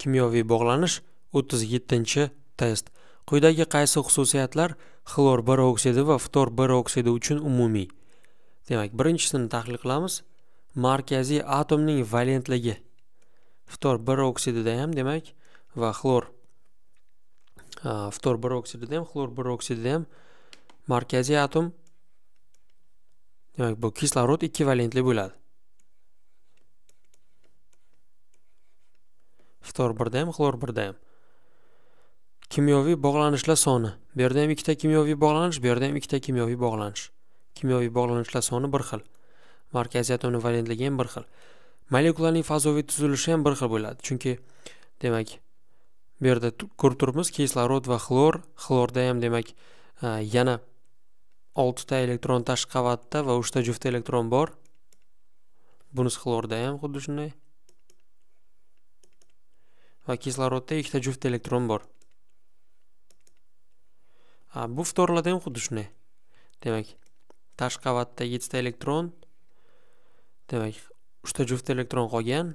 kimyoviy bog'lanish 37 test quyidagi qaysi xususiyatlar xlor bir oksidi va ftor bir oksidi uchun umumiy demak birinchisini tahlil qilamiz markaziy atomning valentligi ftor bir oksidida ham demak va xlor ftor bir oksidida ham xlor bir oksidida ham markaziy atom demak bu kislorod ikki valentli bo'ladi ftor birda ham xlor birda ham kimyoviy bog'lanishlar soni bu yerda ham ikkita kimyoviy bog'lanish bu yerda ham ikkita kimyoviy bog'lanish kimyoviy bog'lanishlar soni bir xil markaziy atomni valentligi ham bir xil molekulaning fazoviy tuzilishi ham bir xil bo'ladi chunki demak bu yerda ko'rib turibmiz kislorod va xlor xlorda ham demak e, yana oltita elektron tashqi qavatda va uchta juft elektron bor bunisi xlorda ham xuddi shunday va kislorodda ikkita juft elektron bor a, bu ftorlarda ham xuddi shunday demak tashqi qavatda yettita elektron demak uchta juft elektron qolgan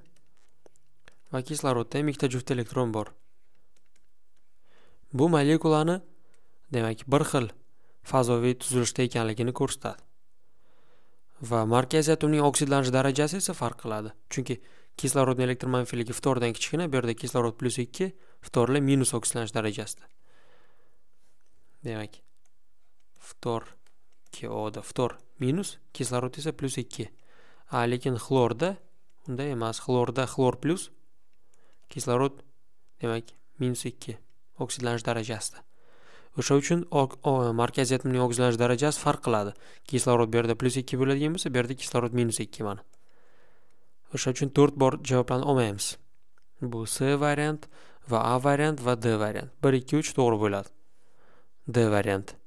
va kislorodda ham ikkita juft elektron bor bu molekulani demak bir xil fazoviy tuzilishda ekanligini ko'rsatadi va markaziy atomning oksidlanish darajasi esa farq qiladi chunki kislorodni manfiyligi ftordan kichkina bu yerda kislorod plyus ikki ftorli minus oksidlanish darajasida demak ftor koda ftor minus kislorod esa plyus ikki a lekin xlorda unday emas xlorda xlor plyus kislorod demak minus ikki oksidlanish darajasida o'sha uchun markaziy atomning oksidlanish darajasi farq qiladi kislorod bu yerda plyus ikki bo'ladigan bo'lsa bu yerda kislorod minus ikki mana o'sha uchun to'rt bor javoblarni olmaymiz bu s variant va a variant va d variant bir ikki uch to'g'ri bo'ladi d varianti